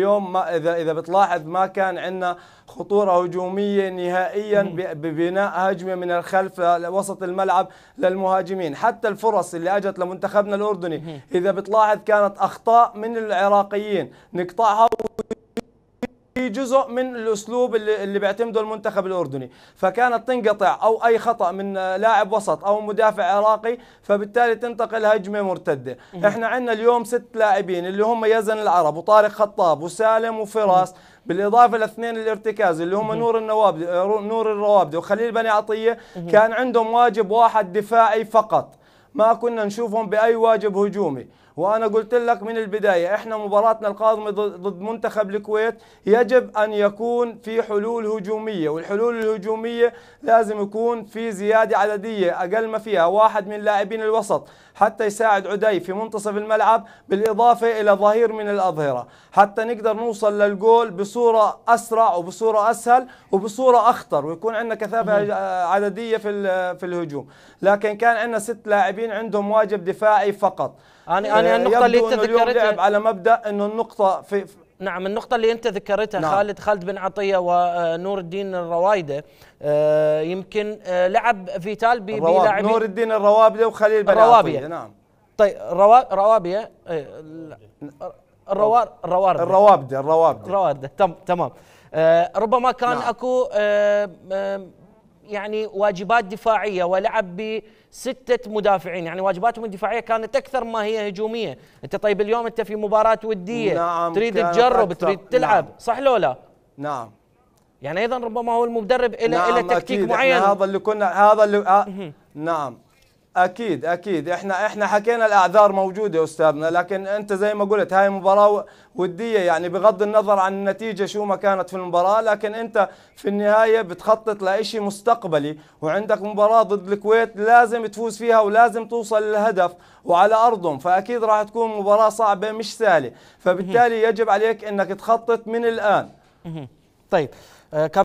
اليوم ما اذا اذا بتلاحظ ما كان عندنا خطوره هجوميه نهائيا ببناء هجمه من الخلف لوسط الملعب للمهاجمين، حتى الفرص اللي اجت لمنتخبنا الاردني اذا بتلاحظ كانت اخطاء من العراقيين نقطعها في جزء من الاسلوب اللي, اللي بيعتمده المنتخب الاردني فكانت تنقطع او اي خطا من لاعب وسط او مدافع عراقي فبالتالي تنتقل هجمه مرتده احنا عندنا اليوم ست لاعبين اللي هم يزن العرب وطارق خطاب وسالم وفراس بالاضافه لاثنين الارتكاز اللي هم نور النواب نور الروابدي وخليل بني عطيه كان عندهم واجب واحد دفاعي فقط ما كنا نشوفهم باي واجب هجومي وانا قلت لك من البدايه احنا مباراتنا القادمه ضد منتخب الكويت يجب ان يكون في حلول هجوميه والحلول الهجوميه لازم يكون في زياده عدديه اقل ما فيها واحد من لاعبين الوسط حتى يساعد عدي في منتصف الملعب بالاضافه الى ظهير من الاظهره حتى نقدر نوصل للجول بصوره اسرع وبصوره اسهل وبصوره اخطر ويكون عندنا كثافه عدديه في في الهجوم لكن كان عندنا ست لاعبين عندهم واجب دفاعي فقط انا انا آه، النقطه اللي انت ذكرتها لعب على مبدا انه النقطه في نعم النقطة اللي أنت ذكرتها نعم. خالد خالد بن عطية ونور آه، الدين الروايدة آه، يمكن لعب فيتال بلاعبين نور الدين الروابدة وخليل بن عطية نعم طيب روا... روابية إيه، الروار الروارده الروابده الروابده الروابدة تم تمام ربما كان نعم. اكو يعني واجبات دفاعيه ولعب بسته مدافعين يعني واجباتهم الدفاعيه كانت اكثر ما هي هجوميه انت طيب اليوم انت في مباراه وديه نعم تريد تجرب أكثر. تريد تلعب نعم. صح لو لا نعم يعني ايضا ربما هو المدرب الى نعم الى تكتيك معين هذا اللي كنا هذا اللي آه نعم اكيد اكيد احنا احنا حكينا الاعذار موجوده استاذنا لكن انت زي ما قلت هاي مباراه وديه يعني بغض النظر عن النتيجه شو ما كانت في المباراه لكن انت في النهايه بتخطط لشيء مستقبلي وعندك مباراه ضد الكويت لازم تفوز فيها ولازم توصل للهدف وعلى ارضهم فاكيد راح تكون مباراه صعبه مش سهله فبالتالي يجب عليك انك تخطط من الان طيب آه،